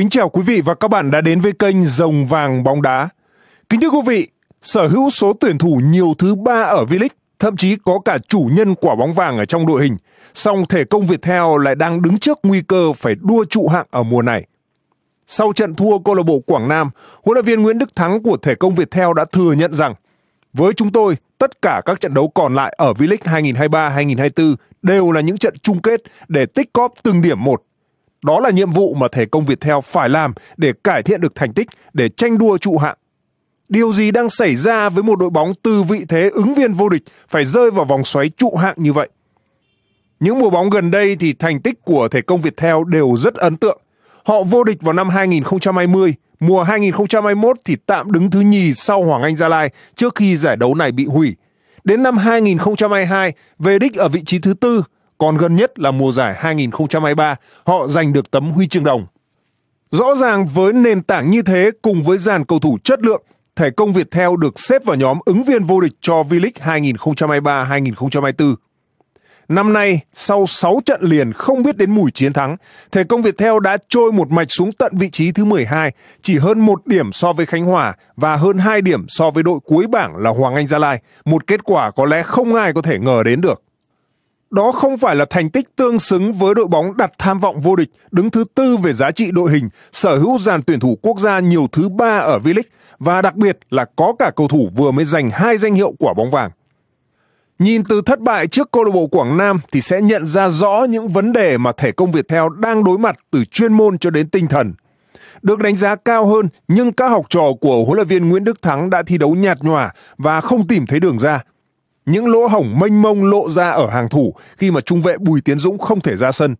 Kính chào quý vị và các bạn đã đến với kênh Rồng Vàng Bóng Đá. Kính thưa quý vị, sở hữu số tuyển thủ nhiều thứ ba ở V-League, thậm chí có cả chủ nhân quả bóng vàng ở trong đội hình, song thể công Viettel lại đang đứng trước nguy cơ phải đua trụ hạng ở mùa này. Sau trận thua câu lạc bộ Quảng Nam, huấn luyện viên Nguyễn Đức Thắng của thể công Viettel đã thừa nhận rằng với chúng tôi, tất cả các trận đấu còn lại ở V-League 2023-2024 đều là những trận chung kết để tích cóp từng điểm một đó là nhiệm vụ mà thể công Theo phải làm để cải thiện được thành tích, để tranh đua trụ hạng. Điều gì đang xảy ra với một đội bóng từ vị thế ứng viên vô địch phải rơi vào vòng xoáy trụ hạng như vậy? Những mùa bóng gần đây thì thành tích của thể công Theo đều rất ấn tượng. Họ vô địch vào năm 2020, mùa 2021 thì tạm đứng thứ nhì sau Hoàng Anh Gia Lai trước khi giải đấu này bị hủy. Đến năm 2022, về đích ở vị trí thứ tư còn gần nhất là mùa giải 2023, họ giành được tấm huy chương đồng. Rõ ràng với nền tảng như thế cùng với dàn cầu thủ chất lượng, thể công Việt theo được xếp vào nhóm ứng viên vô địch cho V-League 2023-2024. Năm nay, sau 6 trận liền không biết đến mùi chiến thắng, thể công Việt theo đã trôi một mạch xuống tận vị trí thứ 12, chỉ hơn một điểm so với Khánh Hòa và hơn 2 điểm so với đội cuối bảng là Hoàng Anh Gia Lai, một kết quả có lẽ không ai có thể ngờ đến được. Đó không phải là thành tích tương xứng với đội bóng đặt tham vọng vô địch, đứng thứ tư về giá trị đội hình, sở hữu dàn tuyển thủ quốc gia nhiều thứ ba ở V-League và đặc biệt là có cả cầu thủ vừa mới giành hai danh hiệu quả bóng vàng. Nhìn từ thất bại trước câu lạc bộ Quảng Nam thì sẽ nhận ra rõ những vấn đề mà thể công Việt theo đang đối mặt từ chuyên môn cho đến tinh thần. Được đánh giá cao hơn nhưng các học trò của huấn luyện viên Nguyễn Đức Thắng đã thi đấu nhạt nhòa và không tìm thấy đường ra – những lỗ hổng mênh mông lộ ra ở hàng thủ khi mà trung vệ Bùi Tiến Dũng không thể ra sân.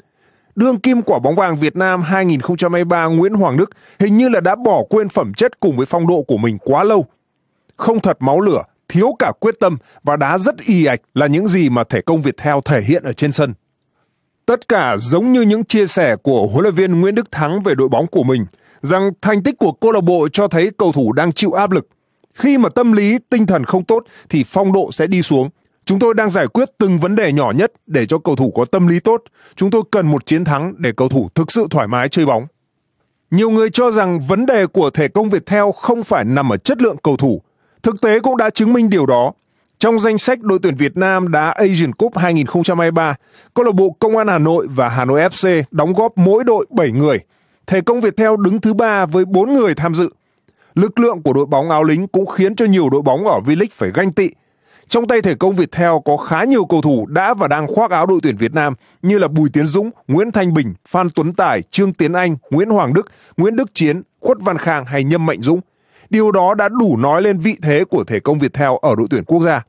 Đương kim quả bóng vàng Việt Nam 2023 Nguyễn Hoàng Đức hình như là đã bỏ quên phẩm chất cùng với phong độ của mình quá lâu. Không thật máu lửa, thiếu cả quyết tâm và đá rất y ạch là những gì mà thể công Việt theo thể hiện ở trên sân. Tất cả giống như những chia sẻ của huấn luyện viên Nguyễn Đức Thắng về đội bóng của mình, rằng thành tích của câu lạc bộ cho thấy cầu thủ đang chịu áp lực – khi mà tâm lý, tinh thần không tốt thì phong độ sẽ đi xuống. Chúng tôi đang giải quyết từng vấn đề nhỏ nhất để cho cầu thủ có tâm lý tốt. Chúng tôi cần một chiến thắng để cầu thủ thực sự thoải mái chơi bóng. Nhiều người cho rằng vấn đề của thể công Việt theo không phải nằm ở chất lượng cầu thủ. Thực tế cũng đã chứng minh điều đó. Trong danh sách đội tuyển Việt Nam đá Asian Cup 2023, câu lạc bộ Công an Hà Nội và Hà Nội FC đóng góp mỗi đội 7 người. Thể công Việt theo đứng thứ ba với 4 người tham dự. Lực lượng của đội bóng áo lính cũng khiến cho nhiều đội bóng ở V-League phải ganh tị. Trong tay thể công Viettel có khá nhiều cầu thủ đã và đang khoác áo đội tuyển Việt Nam như là Bùi Tiến Dũng, Nguyễn Thanh Bình, Phan Tuấn Tài, Trương Tiến Anh, Nguyễn Hoàng Đức, Nguyễn Đức Chiến, Khuất Văn Khang hay Nhâm Mạnh Dũng. Điều đó đã đủ nói lên vị thế của thể công Viettel ở đội tuyển quốc gia.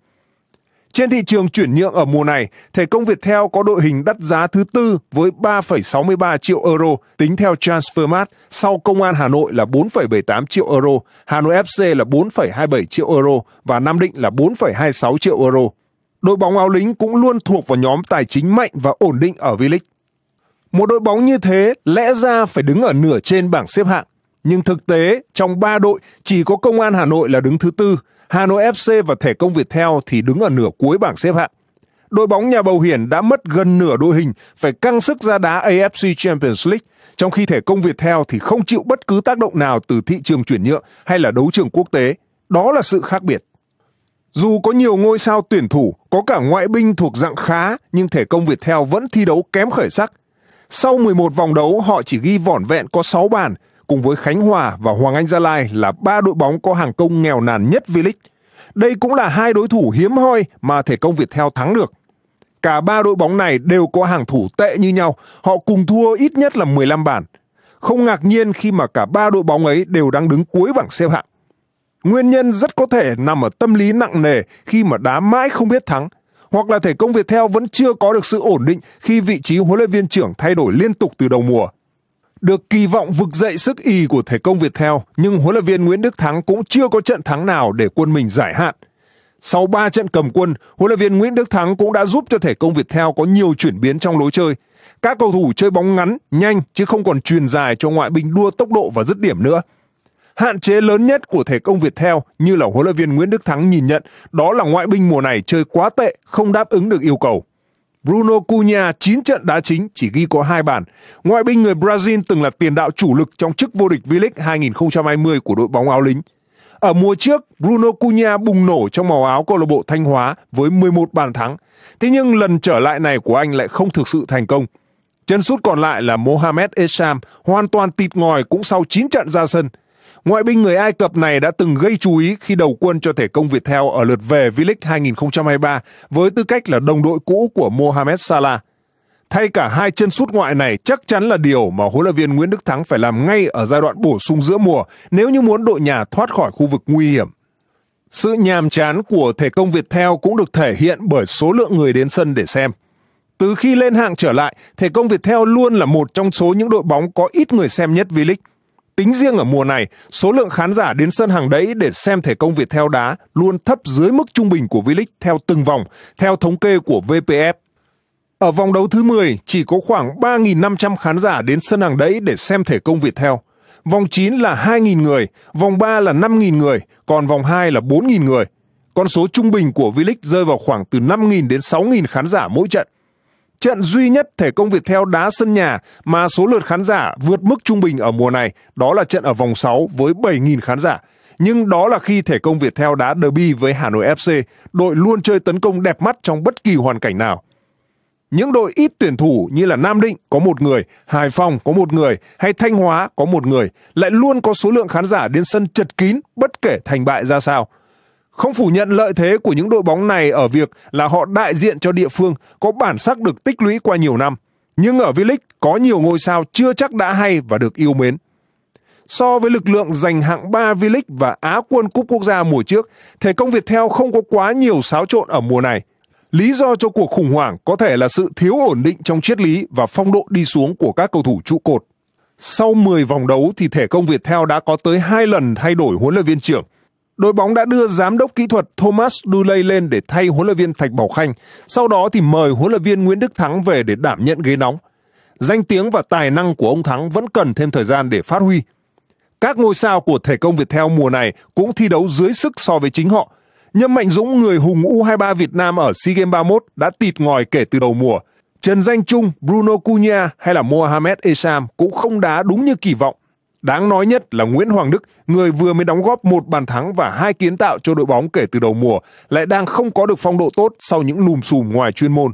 Trên thị trường chuyển nhượng ở mùa này, thể công Viettel có đội hình đắt giá thứ tư với 3,63 triệu euro tính theo Transfermarkt, sau Công an Hà Nội là 4,78 triệu euro, Hà Nội FC là 4,27 triệu euro và Nam Định là 4,26 triệu euro. Đội bóng áo lính cũng luôn thuộc vào nhóm tài chính mạnh và ổn định ở V-League. Một đội bóng như thế lẽ ra phải đứng ở nửa trên bảng xếp hạng, nhưng thực tế trong ba đội chỉ có Công an Hà Nội là đứng thứ tư, Hà Nội FC và Thể công Việt Theo thì đứng ở nửa cuối bảng xếp hạng. Đội bóng nhà bầu hiển đã mất gần nửa đội hình phải căng sức ra đá AFC Champions League, trong khi Thể công Việt Theo thì không chịu bất cứ tác động nào từ thị trường chuyển nhượng hay là đấu trường quốc tế. Đó là sự khác biệt. Dù có nhiều ngôi sao tuyển thủ, có cả ngoại binh thuộc dạng khá, nhưng thể công Việt Theo vẫn thi đấu kém khởi sắc. Sau 11 vòng đấu, họ chỉ ghi vỏn vẹn có 6 bàn, cùng với Khánh Hòa và Hoàng Anh Gia Lai là ba đội bóng có hàng công nghèo nàn nhất V-League. Đây cũng là hai đối thủ hiếm hoi mà thể công Việt theo thắng được. Cả ba đội bóng này đều có hàng thủ tệ như nhau, họ cùng thua ít nhất là 15 bàn. Không ngạc nhiên khi mà cả ba đội bóng ấy đều đang đứng cuối bảng xếp hạng. Nguyên nhân rất có thể nằm ở tâm lý nặng nề khi mà đá mãi không biết thắng, hoặc là thể công Việt theo vẫn chưa có được sự ổn định khi vị trí huấn luyện viên trưởng thay đổi liên tục từ đầu mùa. Được kỳ vọng vực dậy sức y của thể công Việt theo, nhưng huấn luyện viên Nguyễn Đức Thắng cũng chưa có trận thắng nào để quân mình giải hạn. Sau 3 trận cầm quân, huấn luyện viên Nguyễn Đức Thắng cũng đã giúp cho thể công Việt theo có nhiều chuyển biến trong lối chơi. Các cầu thủ chơi bóng ngắn, nhanh chứ không còn truyền dài cho ngoại binh đua tốc độ và dứt điểm nữa. Hạn chế lớn nhất của thể công Việt theo như là huấn luyện viên Nguyễn Đức Thắng nhìn nhận đó là ngoại binh mùa này chơi quá tệ, không đáp ứng được yêu cầu. Bruno Cunha 9 trận đá chính chỉ ghi có 2 bàn. Ngoại binh người Brazil từng là tiền đạo chủ lực trong chức vô địch V-League 2020 của đội bóng áo lính. Ở mùa trước, Bruno Cunha bùng nổ trong màu áo câu lạc bộ Thanh Hóa với 11 bàn thắng. Thế nhưng lần trở lại này của anh lại không thực sự thành công. Chân sút còn lại là Mohamed Esham, hoàn toàn tịt ngòi cũng sau 9 trận ra sân. Ngoại binh người Ai Cập này đã từng gây chú ý khi đầu quân cho thể công Việt theo ở lượt về V-League 2023 với tư cách là đồng đội cũ của Mohamed Salah. Thay cả hai chân sút ngoại này chắc chắn là điều mà huấn luyện viên Nguyễn Đức Thắng phải làm ngay ở giai đoạn bổ sung giữa mùa nếu như muốn đội nhà thoát khỏi khu vực nguy hiểm. Sự nhàm chán của thể công Việt theo cũng được thể hiện bởi số lượng người đến sân để xem. Từ khi lên hạng trở lại, thể công Việt theo luôn là một trong số những đội bóng có ít người xem nhất V-League. Tính riêng ở mùa này, số lượng khán giả đến sân hàng đẫy để xem thể công Việt theo đá luôn thấp dưới mức trung bình của V-League theo từng vòng, theo thống kê của VPF. Ở vòng đấu thứ 10, chỉ có khoảng 3.500 khán giả đến sân hàng đẫy để xem thể công Việt theo. Vòng 9 là 2.000 người, vòng 3 là 5.000 người, còn vòng 2 là 4.000 người. Con số trung bình của V-League rơi vào khoảng từ 5.000 đến 6.000 khán giả mỗi trận. Trận duy nhất thể công Việt theo đá sân nhà mà số lượt khán giả vượt mức trung bình ở mùa này đó là trận ở vòng 6 với 7.000 khán giả. Nhưng đó là khi thể công Việt theo đá derby với Hà Nội FC, đội luôn chơi tấn công đẹp mắt trong bất kỳ hoàn cảnh nào. Những đội ít tuyển thủ như là Nam Định có một người, Hải Phòng có một người hay Thanh Hóa có một người lại luôn có số lượng khán giả đến sân chật kín bất kể thành bại ra sao – không phủ nhận lợi thế của những đội bóng này ở việc là họ đại diện cho địa phương có bản sắc được tích lũy qua nhiều năm. Nhưng ở V-League có nhiều ngôi sao chưa chắc đã hay và được yêu mến. So với lực lượng giành hạng 3 V-League và Á quân Cúp Quốc gia mùa trước, thể công Việt theo không có quá nhiều xáo trộn ở mùa này. Lý do cho cuộc khủng hoảng có thể là sự thiếu ổn định trong triết lý và phong độ đi xuống của các cầu thủ trụ cột. Sau 10 vòng đấu thì thể công Việt theo đã có tới 2 lần thay đổi huấn luyện viên trưởng – đội bóng đã đưa giám đốc kỹ thuật Thomas Dulay lên để thay huấn luyện viên Thạch Bảo Khanh, sau đó thì mời huấn luyện viên Nguyễn Đức Thắng về để đảm nhận ghế nóng. Danh tiếng và tài năng của ông Thắng vẫn cần thêm thời gian để phát huy. Các ngôi sao của thể công Việt Viettel mùa này cũng thi đấu dưới sức so với chính họ. Nhâm Mạnh Dũng, người hùng U23 Việt Nam ở SEA Games 31 đã tịt ngòi kể từ đầu mùa. Trần Danh Trung, Bruno Cunha hay là Mohamed Esam cũng không đá đúng như kỳ vọng. Đáng nói nhất là Nguyễn Hoàng Đức, người vừa mới đóng góp một bàn thắng và hai kiến tạo cho đội bóng kể từ đầu mùa, lại đang không có được phong độ tốt sau những lùm xùm ngoài chuyên môn.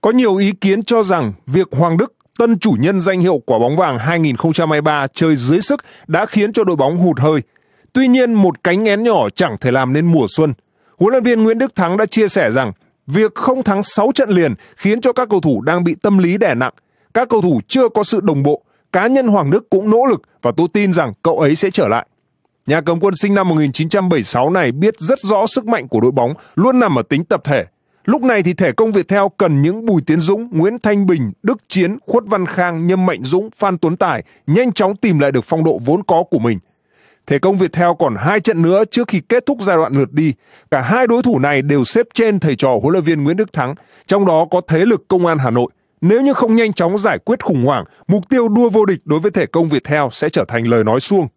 Có nhiều ý kiến cho rằng việc Hoàng Đức, tân chủ nhân danh hiệu quả bóng vàng 2023 chơi dưới sức đã khiến cho đội bóng hụt hơi. Tuy nhiên, một cánh én nhỏ chẳng thể làm nên mùa xuân. Huấn luyện viên Nguyễn Đức Thắng đã chia sẻ rằng việc không thắng 6 trận liền khiến cho các cầu thủ đang bị tâm lý đè nặng. Các cầu thủ chưa có sự đồng bộ, cá nhân Hoàng Đức cũng nỗ lực và tôi tin rằng cậu ấy sẽ trở lại. Nhà cầm quân sinh năm 1976 này biết rất rõ sức mạnh của đội bóng luôn nằm ở tính tập thể. Lúc này thì thể công Việt theo cần những Bùi Tiến Dũng, Nguyễn Thanh Bình, Đức Chiến, Khuất Văn Khang, Nhâm Mạnh Dũng, Phan Tuấn Tài nhanh chóng tìm lại được phong độ vốn có của mình. Thể công Việt theo còn hai trận nữa trước khi kết thúc giai đoạn lượt đi. Cả hai đối thủ này đều xếp trên thầy trò huấn luyện viên Nguyễn Đức Thắng, trong đó có thế lực Công an Hà Nội. Nếu như không nhanh chóng giải quyết khủng hoảng, mục tiêu đua vô địch đối với thể công Viettel sẽ trở thành lời nói suông.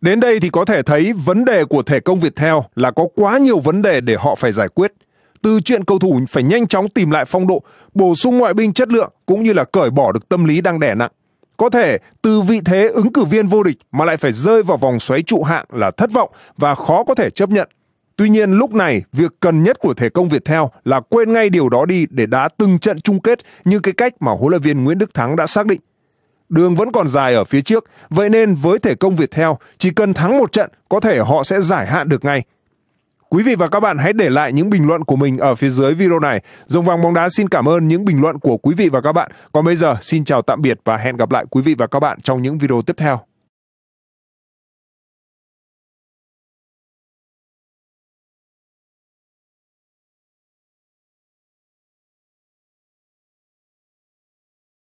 Đến đây thì có thể thấy vấn đề của thể công Viettel là có quá nhiều vấn đề để họ phải giải quyết. Từ chuyện cầu thủ phải nhanh chóng tìm lại phong độ, bổ sung ngoại binh chất lượng cũng như là cởi bỏ được tâm lý đang đè nặng. Có thể từ vị thế ứng cử viên vô địch mà lại phải rơi vào vòng xoáy trụ hạng là thất vọng và khó có thể chấp nhận. Tuy nhiên lúc này, việc cần nhất của thể công Việt theo là quên ngay điều đó đi để đá từng trận chung kết như cái cách mà huấn luyện viên Nguyễn Đức Thắng đã xác định. Đường vẫn còn dài ở phía trước, vậy nên với thể công Việt theo, chỉ cần thắng một trận, có thể họ sẽ giải hạn được ngay. Quý vị và các bạn hãy để lại những bình luận của mình ở phía dưới video này. Dòng vàng bóng đá xin cảm ơn những bình luận của quý vị và các bạn. Còn bây giờ, xin chào tạm biệt và hẹn gặp lại quý vị và các bạn trong những video tiếp theo.